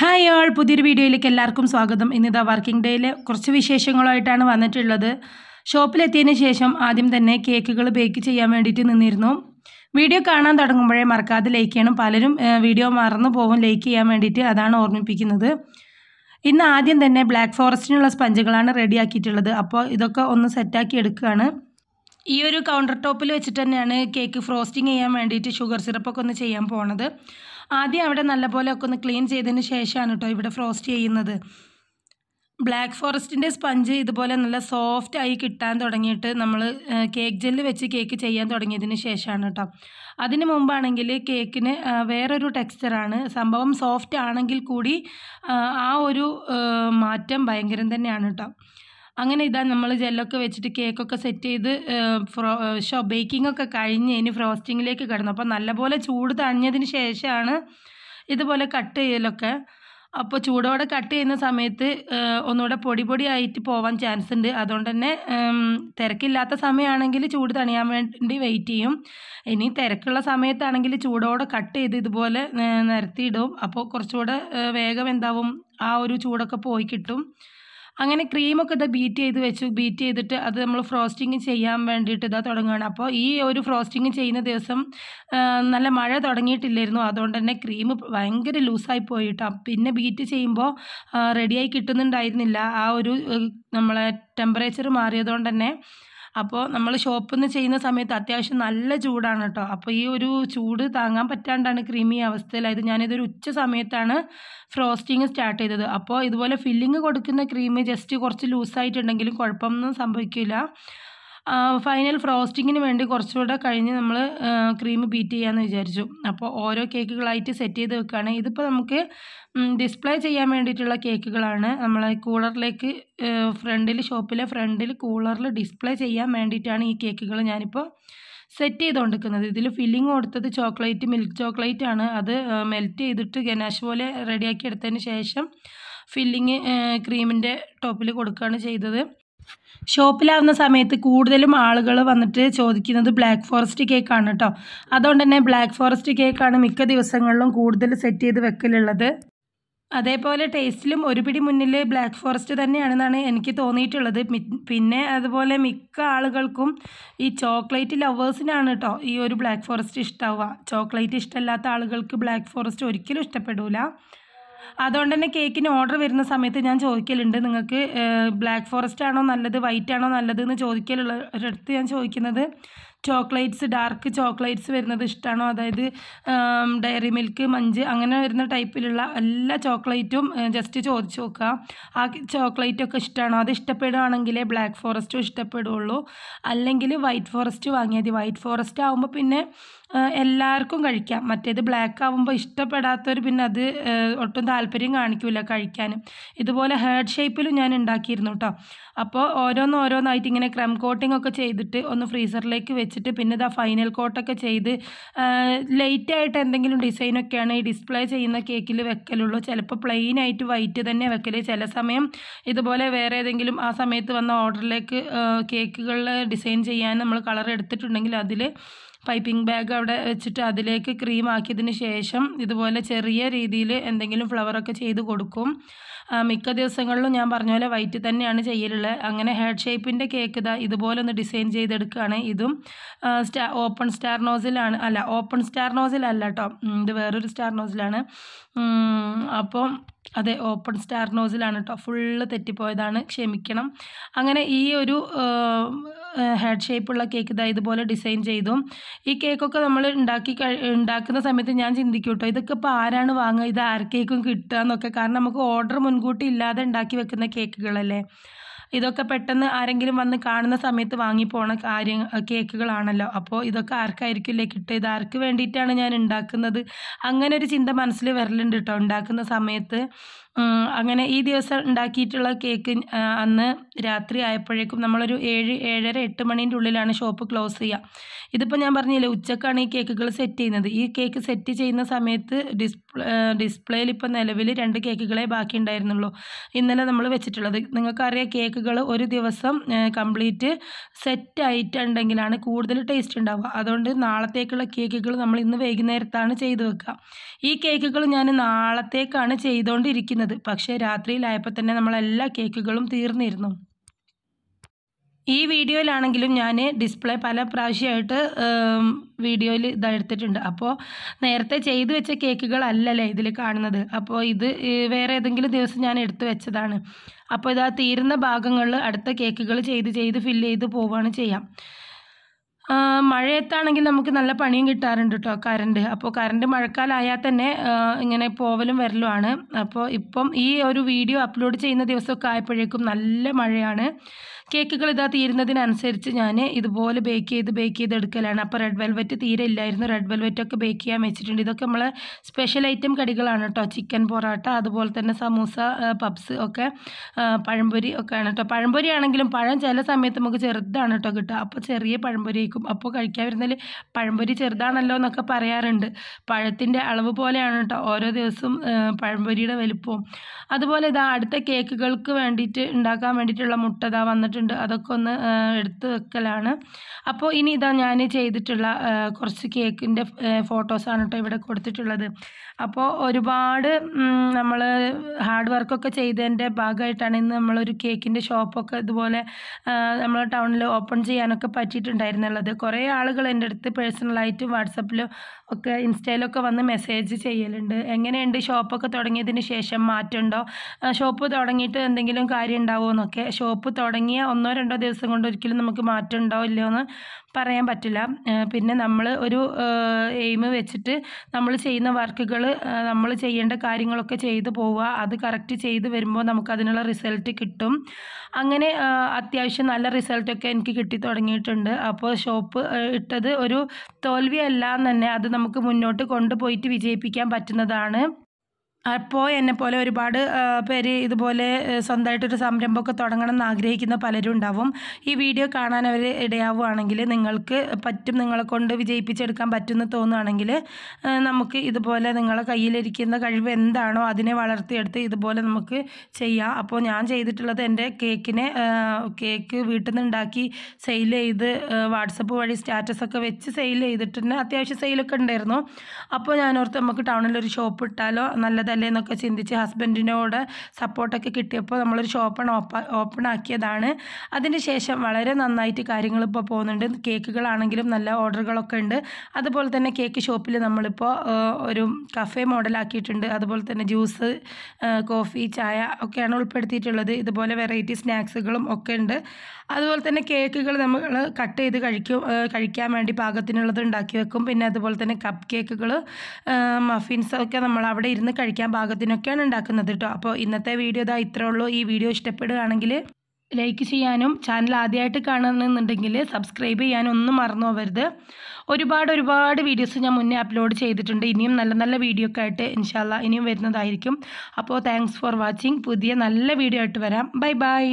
hi ആൾ പുതിയൊരു വീഡിയോയിലേക്ക് എല്ലാവർക്കും സ്വാഗതം ഇന്നിതാ വർക്കിംഗ് ഡേയിൽ കുറച്ച് വിശേഷങ്ങളായിട്ടാണ് വന്നിട്ടുള്ളത് ഷോപ്പിലെത്തിയതിന് ശേഷം ആദ്യം തന്നെ കേക്കുകൾ ബേക്ക് ചെയ്യാൻ വേണ്ടിയിട്ട് നിന്നിരുന്നു വീഡിയോ കാണാൻ തുടങ്ങുമ്പോഴേ മറക്കാതെ ലൈക്ക് ചെയ്യണം പലരും വീഡിയോ മറന്നു പോകും ലൈക്ക് ചെയ്യാൻ വേണ്ടിയിട്ട് അതാണ് ഓർമ്മിപ്പിക്കുന്നത് ഇന്ന് ആദ്യം തന്നെ ബ്ലാക്ക് ഫോറസ്റ്റിനുള്ള സ്പഞ്ചുകളാണ് റെഡിയാക്കിയിട്ടുള്ളത് അപ്പോൾ ഇതൊക്കെ ഒന്ന് സെറ്റാക്കി എടുക്കുകയാണ് ഈ ഒരു കൗണ്ടർ ടോപ്പിൽ വെച്ചിട്ട് തന്നെയാണ് കേക്ക് ഫ്രോസ്റ്റിംഗ് ചെയ്യാൻ വേണ്ടിയിട്ട് ഷുഗർ സിറപ്പൊക്കെ ഒന്ന് ചെയ്യാൻ പോണത് ആദ്യം അവിടെ നല്ലപോലെ ഒക്കെ ഒന്ന് ക്ലീൻ ചെയ്തതിന് ശേഷമാണ് കേട്ടോ ഇവിടെ ഫ്രോസ്റ്റ് ചെയ്യുന്നത് ബ്ലാക്ക് ഫോറസ്റ്റിൻ്റെ സ്പഞ്ച് ഇതുപോലെ നല്ല സോഫ്റ്റ് ആയി കിട്ടാൻ തുടങ്ങിയിട്ട് നമ്മൾ കേക്ക് ജെല്ല് വെച്ച് കേക്ക് ചെയ്യാൻ തുടങ്ങിയതിന് ശേഷമാണ് കേട്ടോ അതിന് മുമ്പാണെങ്കിൽ കേക്കിന് വേറൊരു ടെക്സ്ചറാണ് സംഭവം സോഫ്റ്റ് ആണെങ്കിൽ കൂടി ആ ഒരു മാറ്റം ഭയങ്കരം തന്നെയാണ് കേട്ടോ അങ്ങനെ ഇതാ നമ്മൾ ജെല്ലൊക്കെ വെച്ചിട്ട് കേക്കൊക്കെ സെറ്റ് ചെയ്ത് ഫ്രോ ഷോ ബേക്കിങ്ങൊക്കെ കഴിഞ്ഞ് ഇനി ഫ്രോസ്റ്റിങ്ങിലേക്ക് കിടന്നു അപ്പോൾ നല്ലപോലെ ചൂട് തണിഞ്ഞതിന് ശേഷമാണ് ഇതുപോലെ കട്ട് ചെയ്യലൊക്കെ അപ്പോൾ ചൂടോടെ കട്ട് ചെയ്യുന്ന സമയത്ത് ഒന്നുകൂടെ പൊടി ആയിട്ട് പോവാൻ ചാൻസ് ഉണ്ട് അതുകൊണ്ട് തന്നെ തിരക്കില്ലാത്ത സമയമാണെങ്കിൽ ചൂട് തണിയാൻ വേണ്ടി വെയിറ്റ് ചെയ്യും ഇനി തിരക്കുള്ള സമയത്താണെങ്കിൽ ചൂടോടെ കട്ട് ചെയ്ത് ഇതുപോലെ നിരത്തിയിടും അപ്പോൾ കുറച്ചുകൂടെ വേഗം എന്താവും ആ ഒരു ചൂടൊക്കെ പോയി കിട്ടും അങ്ങനെ ക്രീമൊക്കെ ഇത് ബീറ്റ് ചെയ്ത് വെച്ചു ബീറ്റ് ചെയ്തിട്ട് അത് നമ്മൾ ഫ്രോസ്റ്റിങ് ചെയ്യാൻ വേണ്ടിയിട്ട് ഇതാ തുടങ്ങുകയാണ് അപ്പോൾ ഈ ഒരു ഫ്രോസ്റ്റിങ് ചെയ്യുന്ന ദിവസം നല്ല മഴ തുടങ്ങിയിട്ടില്ലായിരുന്നു അതുകൊണ്ട് തന്നെ ക്രീം ഭയങ്കര ലൂസായി പോയിട്ടാണ് പിന്നെ ബീറ്റ് ചെയ്യുമ്പോൾ റെഡിയായി കിട്ടുന്നുണ്ടായിരുന്നില്ല ആ ഒരു നമ്മളെ ടെമ്പറേച്ചർ മാറിയതുകൊണ്ട് തന്നെ അപ്പോൾ നമ്മൾ ഷോപ്പിൽ നിന്ന് ചെയ്യുന്ന സമയത്ത് അത്യാവശ്യം നല്ല ചൂടാണ് കേട്ടോ അപ്പോൾ ഈ ഒരു ചൂട് താങ്ങാൻ പറ്റാണ്ടാണ് ക്രീമി അതായത് ഞാനിതൊരു ഉച്ച സമയത്താണ് ഫ്രോസ്റ്റിങ് സ്റ്റാർട്ട് ചെയ്തത് അപ്പോൾ ഇതുപോലെ ഫില്ലിങ് കൊടുക്കുന്ന ക്രീം ജസ്റ്റ് കുറച്ച് ലൂസായിട്ടുണ്ടെങ്കിലും കുഴപ്പമൊന്നും സംഭവിക്കില്ല ഫൈനൽ ഫ്രോസ്റ്റിങ്ങിന് വേണ്ടി കുറച്ചുകൂടെ കഴിഞ്ഞ് നമ്മൾ ക്രീം ബീറ്റ് ചെയ്യാമെന്ന് വിചാരിച്ചു അപ്പോൾ ഓരോ കേക്കുകളായിട്ട് സെറ്റ് ചെയ്ത് വെക്കുകയാണ് ഇതിപ്പോൾ നമുക്ക് ഡിസ്പ്ലേ ചെയ്യാൻ വേണ്ടിയിട്ടുള്ള കേക്കുകളാണ് നമ്മൾ കൂളറിലേക്ക് ഫ്രണ്ടിൽ ഷോപ്പിലെ ഫ്രണ്ടിൽ കൂളറിൽ ഡിസ്പ്ലേ ചെയ്യാൻ വേണ്ടിയിട്ടാണ് ഈ കേക്കുകൾ ഞാനിപ്പോൾ സെറ്റ് ചെയ്ത് കൊടുക്കുന്നത് ഇതിൽ ഫില്ലിങ് കൊടുത്തത് ചോക്ലേറ്റ് മിൽക്ക് ചോക്ലേറ്റ് ആണ് അത് മെൽറ്റ് ചെയ്തിട്ട് ഗനാഷ് പോലെ റെഡിയാക്കി എടുത്തതിന് ശേഷം ഫില്ലിങ് ക്രീമിൻ്റെ ടോപ്പിൽ കൊടുക്കുകയാണ് ചെയ്തത് ഷോപ്പിലാവുന്ന സമയത്ത് കൂടുതലും ആളുകൾ വന്നിട്ട് ചോദിക്കുന്നത് ബ്ലാക്ക് ഫോറസ്റ്റ് കേക്കാണ് കേട്ടോ അതുകൊണ്ട് തന്നെ ബ്ലാക്ക് ഫോറസ്റ്റ് കേക്കാണ് മിക്ക ദിവസങ്ങളിലും കൂടുതൽ സെറ്റ് ചെയ്ത് വെക്കലുള്ളത് അതേപോലെ ടേസ്റ്റിലും ഒരു പിടി മുന്നിൽ ബ്ലാക്ക് ഫോറസ്റ്റ് തന്നെയാണെന്നാണ് എനിക്ക് തോന്നിയിട്ടുള്ളത് പിന്നെ അതുപോലെ മിക്ക ആളുകൾക്കും ഈ ചോക്ലേറ്റ് ലവേഴ്സിനാണ് കേട്ടോ ഈ ഒരു ബ്ലാക്ക് ഫോറസ്റ്റ് ഇഷ്ടാവുക ചോക്ലേറ്റ് ഇഷ്ടമല്ലാത്ത ആളുകൾക്ക് ബ്ലാക്ക് ഫോറസ്റ്റ് ഒരിക്കലും ഇഷ്ടപ്പെടില്ല അതുകൊണ്ട് തന്നെ കേക്കിന് ഓർഡർ വരുന്ന സമയത്ത് ഞാൻ ചോദിക്കലുണ്ട് നിങ്ങൾക്ക് ബ്ലാക്ക് ഫോറസ്റ്റ് ആണോ നല്ലത് വൈറ്റ് ആണോ നല്ലത് എന്ന് ചോദിക്കലുള്ള ഒരിടത്ത് ഞാൻ ചോദിക്കുന്നത് ചോക്ലേറ്റ്സ് ഡാർക്ക് ചോക്ലേറ്റ്സ് വരുന്നത് ഇഷ്ടമാണോ അതായത് ഡയറി മിൽക്ക് മഞ്ച് അങ്ങനെ വരുന്ന ടൈപ്പിലുള്ള എല്ലാ ചോക്ലേറ്റും ജസ്റ്റ് ചോദിച്ച് നോക്കുക ആ ചോക്ലേറ്റൊക്കെ ഇഷ്ടമാണോ അത് ഇഷ്ടപ്പെടുകയാണെങ്കിലേ ബ്ലാക്ക് ഫോറസ്റ്റും ഇഷ്ടപ്പെടുകയുള്ളൂ അല്ലെങ്കിൽ വൈറ്റ് ഫോറസ്റ്റ് വാങ്ങിയാൽ മതി വൈറ്റ് ഫോറസ്റ്റ് ആകുമ്പോൾ പിന്നെ എല്ലാവർക്കും കഴിക്കാം മറ്റേത് ബ്ലാക്ക് ആകുമ്പോൾ ഇഷ്ടപ്പെടാത്തവർ പിന്നെ അത് ഒട്ടും താല്പര്യം കാണിക്കില്ല കഴിക്കാനും ഇതുപോലെ ഹേർഡ് ഷേപ്പിലും ഞാൻ ഉണ്ടാക്കിയിരുന്നു കേട്ടോ അപ്പോൾ ഓരോന്നോരോന്നായിട്ട് ഇങ്ങനെ ക്രം കോട്ടിംഗ് ഒക്കെ ചെയ്തിട്ട് ഒന്ന് ഫ്രീസറിലേക്ക് വെച്ചിട്ട് പിന്നെ ഇതാ ഫൈനൽ കോട്ടൊക്കെ ചെയ്ത് ആയിട്ട് എന്തെങ്കിലും ഡിസൈനൊക്കെയാണ് ഈ ഡിസ്പ്ലേ ചെയ്യുന്ന കേക്കിൽ വെക്കലുള്ളൂ ചിലപ്പോൾ പ്ലെയിൻ ആയിട്ട് വൈറ്റ് തന്നെ വെക്കൽ ചില സമയം ഇതുപോലെ വേറെ ഏതെങ്കിലും ആ സമയത്ത് വന്ന ഓർഡറിലേക്ക് കേക്കുകളിൽ ഡിസൈൻ ചെയ്യാൻ നമ്മൾ കളർ എടുത്തിട്ടുണ്ടെങ്കിൽ അതിൽ പൈപ്പിംഗ് ബാഗ് അവിടെ വെച്ചിട്ട് അതിലേക്ക് ക്രീം ആക്കിയതിന് ശേഷം ഇതുപോലെ ചെറിയ രീതിയിൽ എന്തെങ്കിലും ഫ്ലവറൊക്കെ ചെയ്ത് കൊടുക്കും മിക്ക ദിവസങ്ങളിലും ഞാൻ പറഞ്ഞ പോലെ വൈറ്റ് തന്നെയാണ് ചെയ്യലുള്ളത് അങ്ങനെ ഹെഡ് ഷേപ്പിൻ്റെ കേക്ക് ഇതാ ഇതുപോലെ ഒന്ന് ഡിസൈൻ ചെയ്തെടുക്കുകയാണ് ഇതും സ്റ്റാ ഓപ്പൺ സ്റ്റാർ നോസിലാണ് അല്ല ഓപ്പൺ സ്റ്റാർ നോസിലല്ല കേട്ടോ ഇത് വേറൊരു സ്റ്റാർ നോസിലാണ് അപ്പോൾ അതെ ഓപ്പൺ സ്റ്റാർ നോസിലാണ് കേട്ടോ ഫുള്ള് തെറ്റിപ്പോയതാണ് ക്ഷമിക്കണം അങ്ങനെ ഈ ഒരു ഹെഡ് ഷേപ്പുള്ള കേക്ക് ഇതാ ഇതുപോലെ ഡിസൈൻ ചെയ്തു ഈ കേക്കൊക്കെ നമ്മൾ ഉണ്ടാക്കി ഉണ്ടാക്കുന്ന സമയത്ത് ഞാൻ ചിന്തിക്കും കേട്ടോ ഇതൊക്കെ ഇപ്പോൾ ആരാണ് വാങ്ങുക ഇത് ആർക്കേക്കും കിട്ടുക എന്നൊക്കെ കാരണം നമുക്ക് ഓർഡർ മുൻകൂട്ടി ഇല്ലാതെ ഉണ്ടാക്കി വെക്കുന്ന കേക്കുകളല്ലേ ഇതൊക്കെ പെട്ടെന്ന് ആരെങ്കിലും വന്ന് കാണുന്ന സമയത്ത് വാങ്ങിപ്പോണ കാര്യ കേക്കുകളാണല്ലോ അപ്പോൾ ഇതൊക്കെ ആർക്കായിരിക്കില്ലേ കിട്ടുക ഇത് ആർക്ക് വേണ്ടിയിട്ടാണ് ഞാൻ ഉണ്ടാക്കുന്നത് അങ്ങനെ ഒരു ചിന്ത മനസ്സിൽ വരലുണ്ട് കേട്ടോ ഉണ്ടാക്കുന്ന സമയത്ത് അങ്ങനെ ഈ ദിവസം ഉണ്ടാക്കിയിട്ടുള്ള കേക്ക് അന്ന് രാത്രി ആയപ്പോഴേക്കും നമ്മളൊരു ഏഴ് ഏഴര എട്ട് മണീൻ്റെ ഉള്ളിലാണ് ഷോപ്പ് ക്ലോസ് ചെയ്യുക ഇതിപ്പോൾ ഞാൻ പറഞ്ഞില്ലേ ഉച്ചക്കാണ് ഈ കേക്കുകൾ സെറ്റ് ചെയ്യുന്നത് ഈ കേക്ക് സെറ്റ് ചെയ്യുന്ന സമയത്ത് ഡിസ്പ്ലേ ഡിസ്പ്ലേയിൽ ഇപ്പോൾ നിലവിൽ രണ്ട് കേക്കുകളെ ബാക്കി ഉണ്ടായിരുന്നുള്ളൂ ഇന്നലെ നമ്മൾ വെച്ചിട്ടുള്ളത് നിങ്ങൾക്കറിയാം കേക്കുകൾ ഒരു ദിവസം കംപ്ലീറ്റ് സെറ്റ് ആയിട്ടുണ്ടെങ്കിലാണ് കൂടുതൽ ടേസ്റ്റ് ഉണ്ടാവുക അതുകൊണ്ട് നാളത്തേക്കുള്ള കേക്കുകൾ നമ്മൾ ഇന്ന് വൈകുന്നേരത്താണ് ചെയ്ത് വെക്കുക ഈ കേക്കുകൾ ഞാൻ നാളത്തേക്കാണ് ചെയ്തുകൊണ്ടിരിക്കുന്നത് ഉണ്ടായിരുന്നത് പക്ഷേ രാത്രിയിലായപ്പോൾ തന്നെ നമ്മളെല്ലാ കേക്കുകളും തീർന്നിരുന്നു ഈ വീഡിയോയിലാണെങ്കിലും ഞാൻ ഡിസ്പ്ലേ പല പ്രാവശ്യമായിട്ട് വീഡിയോയിൽ ഇതെടുത്തിട്ടുണ്ട് അപ്പോൾ നേരത്തെ ചെയ്തു വെച്ച കേക്കുകളല്ലല്ലേ ഇതിൽ കാണുന്നത് അപ്പോൾ ഇത് വേറെ ഏതെങ്കിലും ദിവസം ഞാൻ എടുത്തു വെച്ചതാണ് അപ്പോൾ ആ തീരുന്ന ഭാഗങ്ങളിൽ അടുത്ത കേക്കുകൾ ചെയ്ത് ചെയ്ത് ഫില്ല് ചെയ്ത് പോവുകയാണ് ചെയ്യാം മഴയത്താണെങ്കിൽ നമുക്ക് നല്ല പണിയും കിട്ടാറുണ്ട് കേട്ടോ കറണ്ട് അപ്പോൾ കറണ്ട് മഴക്കാലമായാൽ തന്നെ ഇങ്ങനെ പോവലും വരലുമാണ് അപ്പോൾ ഇപ്പം ഈ ഒരു വീഡിയോ അപ്ലോഡ് ചെയ്യുന്ന ദിവസമൊക്കെ ആയപ്പോഴേക്കും നല്ല മഴയാണ് കേക്കുകൾ ഇതാ തീരുന്നതിനനുസരിച്ച് ഞാൻ ഇതുപോലെ ബേക്ക് ചെയ്ത് ബേക്ക് ചെയ്ത് എടുക്കലാണ് അപ്പോൾ റെഡ് വെൽവെറ്റ് തീരെ ഇല്ലായിരുന്നു റെഡ് വെൽവെറ്റ് ഒക്കെ ബേക്ക് ചെയ്യാൻ വെച്ചിട്ടുണ്ട് ഇതൊക്കെ നമ്മളെ സ്പെഷ്യൽ ഐറ്റം കടികളാണ് കേട്ടോ ചിക്കൻ പൊറോട്ട അതുപോലെ തന്നെ സമൂസ പപ്സ് ഒക്കെ പഴംപൊരി ഒക്കെ ആണ് കേട്ടോ പഴംപൊരി ആണെങ്കിലും പഴം ചില സമയത്ത് നമുക്ക് ചെറുതാണ് കേട്ടോ കിട്ടുക അപ്പോൾ ചെറിയ പഴംപൊരിക്കും കൊടുക്കും അപ്പോൾ കഴിക്കാതിരുന്നാൽ പഴംപൊരി ചെറുതാണല്ലോ എന്നൊക്കെ പറയാറുണ്ട് പഴത്തിൻ്റെ അളവ് പോലെയാണ് കേട്ടോ ഓരോ ദിവസവും പഴംപൊരിയുടെ വലുപ്പവും അതുപോലെ ഇതാ അടുത്ത കേക്കുകൾക്ക് വേണ്ടിയിട്ട് ഉണ്ടാക്കാൻ വേണ്ടിയിട്ടുള്ള മുട്ട ഇതാ വന്നിട്ടുണ്ട് അതൊക്കെ ഒന്ന് എടുത്ത് വെക്കലാണ് അപ്പോൾ ഇനി ഇതാ ഞാൻ ചെയ്തിട്ടുള്ള കുറച്ച് കേക്കിൻ്റെ ഫോട്ടോസാണ് കേട്ടോ ഇവിടെ കൊടുത്തിട്ടുള്ളത് അപ്പോൾ ഒരുപാട് നമ്മൾ ഹാർഡ് വർക്കൊക്കെ ചെയ്തതിൻ്റെ ഭാഗമായിട്ടാണ് ഇന്ന് നമ്മളൊരു കേക്കിൻ്റെ ഷോപ്പൊക്കെ ഇതുപോലെ നമ്മൾ ടൗണിൽ ഓപ്പൺ ചെയ്യാനൊക്കെ പറ്റിയിട്ടുണ്ടായിരുന്നുള്ളത് കുറേ ആളുകൾ എൻ്റെ അടുത്ത് പേഴ്സണലായിട്ടും വാട്സപ്പിലും ഒക്കെ ഇൻസ്റ്റയിലൊക്കെ വന്ന് മെസ്സേജ് ചെയ്യലുണ്ട് എങ്ങനെയുണ്ട് ഷോപ്പൊക്കെ തുടങ്ങിയതിന് ശേഷം മാറ്റമുണ്ടോ ഷോപ്പ് തുടങ്ങിയിട്ട് എന്തെങ്കിലും കാര്യം ഉണ്ടാവുമോ എന്നൊക്കെ ഷോപ്പ് തുടങ്ങിയ ഒന്നോ രണ്ടോ ദിവസം കൊണ്ട് ഒരിക്കലും നമുക്ക് മാറ്റം ഉണ്ടാവില്ലയോ എന്ന് പറയാൻ പറ്റില്ല പിന്നെ നമ്മൾ ഒരു എയിം വെച്ചിട്ട് നമ്മൾ ചെയ്യുന്ന വർക്കുകൾ നമ്മൾ ചെയ്യേണ്ട കാര്യങ്ങളൊക്കെ ചെയ്തു പോവുക അത് കറക്റ്റ് ചെയ്ത് വരുമ്പോൾ നമുക്ക് അതിനുള്ള റിസൾട്ട് കിട്ടും അങ്ങനെ അത്യാവശ്യം നല്ല റിസൾട്ടൊക്കെ എനിക്ക് കിട്ടി തുടങ്ങിയിട്ടുണ്ട് അപ്പോൾ ഷോപ്പ് ഇട്ടത് ഒരു തോൽവിയല്ല എന്ന് തന്നെ അത് നമുക്ക് മുന്നോട്ട് കൊണ്ടുപോയിട്ട് വിജയിപ്പിക്കാൻ പറ്റുന്നതാണ് അപ്പോൾ എന്നെപ്പോലെ ഒരുപാട് പേര് ഇതുപോലെ സ്വന്തമായിട്ടൊരു സംരംഭമൊക്കെ തുടങ്ങണം എന്ന് ആഗ്രഹിക്കുന്ന പലരും ഉണ്ടാവും ഈ വീഡിയോ കാണാൻ അവർ ഇടയാവുകയാണെങ്കിൽ നിങ്ങൾക്ക് പറ്റും നിങ്ങളെ കൊണ്ട് വിജയിപ്പിച്ചെടുക്കാൻ പറ്റുമെന്ന് തോന്നുകയാണെങ്കിൽ നമുക്ക് ഇതുപോലെ നിങ്ങളെ കയ്യിലിരിക്കുന്ന കഴിവ് എന്താണോ അതിനെ വളർത്തിയെടുത്ത് ഇതുപോലെ നമുക്ക് ചെയ്യാം അപ്പോൾ ഞാൻ ചെയ്തിട്ടുള്ളത് എൻ്റെ കേക്കിനെ കേക്ക് വീട്ടിൽ നിന്ന് ഉണ്ടാക്കി സെയിൽ ചെയ്ത് വാട്സപ്പ് വഴി സ്റ്റാറ്റസൊക്കെ വെച്ച് സെയിൽ ചെയ്തിട്ടുണ്ട് അത്യാവശ്യം സെയിലൊക്കെ ഉണ്ടായിരുന്നു അപ്പോൾ ഞാൻ ഓർത്ത് നമുക്ക് ടൗണിൽ ഒരു ഷോപ്പ് ഇട്ടാലോ നല്ലത് നല്ലതല്ലേ എന്നൊക്കെ ചിന്തിച്ച് ഹസ്ബൻഡിനോട് സപ്പോർട്ടൊക്കെ കിട്ടിയപ്പോൾ നമ്മളൊരു ഷോപ്പാണ് ഓപ്പ ഓപ്പൺ ആക്കിയതാണ് അതിന് ശേഷം വളരെ നന്നായിട്ട് കാര്യങ്ങൾ ഇപ്പോൾ പോകുന്നുണ്ട് കേക്കുകളാണെങ്കിലും നല്ല ഓർഡറുകളൊക്കെ ഉണ്ട് അതുപോലെ തന്നെ കേക്ക് ഷോപ്പിൽ നമ്മളിപ്പോൾ ഒരു കഫേ മോഡലാക്കിയിട്ടുണ്ട് അതുപോലെ തന്നെ ജ്യൂസ് കോഫി ചായ ഒക്കെയാണ് ഉൾപ്പെടുത്തിയിട്ടുള്ളത് ഇതുപോലെ വെറൈറ്റി സ്നാക്സുകളും ഒക്കെ ഉണ്ട് അതുപോലെ തന്നെ കേക്കുകൾ നമ്മൾ കട്ട് ചെയ്ത് കഴിക്കും കഴിക്കാൻ വേണ്ടി പാകത്തിനുള്ളത് ഉണ്ടാക്കി വെക്കും പിന്നെ അതുപോലെ തന്നെ കപ്പ് കേക്കുകൾ മഫിൻസ് ഒക്കെ നമ്മൾ അവിടെ ഇരുന്ന് കഴിക്കാം കഴിക്കാൻ പാകത്തിനൊക്കെയാണ് ഉണ്ടാക്കുന്നത് കേട്ടോ അപ്പോൾ ഇന്നത്തെ വീഡിയോ ഇതാ ഇത്രേ ഉള്ളൂ ഈ വീഡിയോ ഇഷ്ടപ്പെടുകയാണെങ്കിൽ ലൈക്ക് ചെയ്യാനും ചാനൽ ആദ്യമായിട്ട് കാണണമെന്നുണ്ടെങ്കിൽ സബ്സ്ക്രൈബ് ചെയ്യാനും ഒന്നും മറന്നു പോകരുത് ഒരുപാട് ഒരുപാട് വീഡിയോസ് ഞാൻ മുന്നേ അപ്ലോഡ് ചെയ്തിട്ടുണ്ട് ഇനിയും നല്ല നല്ല വീഡിയോ ഒക്കെ ആയിട്ട് ഇൻഷാല്ല ഇനിയും വരുന്നതായിരിക്കും അപ്പോൾ താങ്ക്സ് ഫോർ വാച്ചിങ് പുതിയ നല്ല വീഡിയോ ആയിട്ട് വരാം ബൈ ബൈ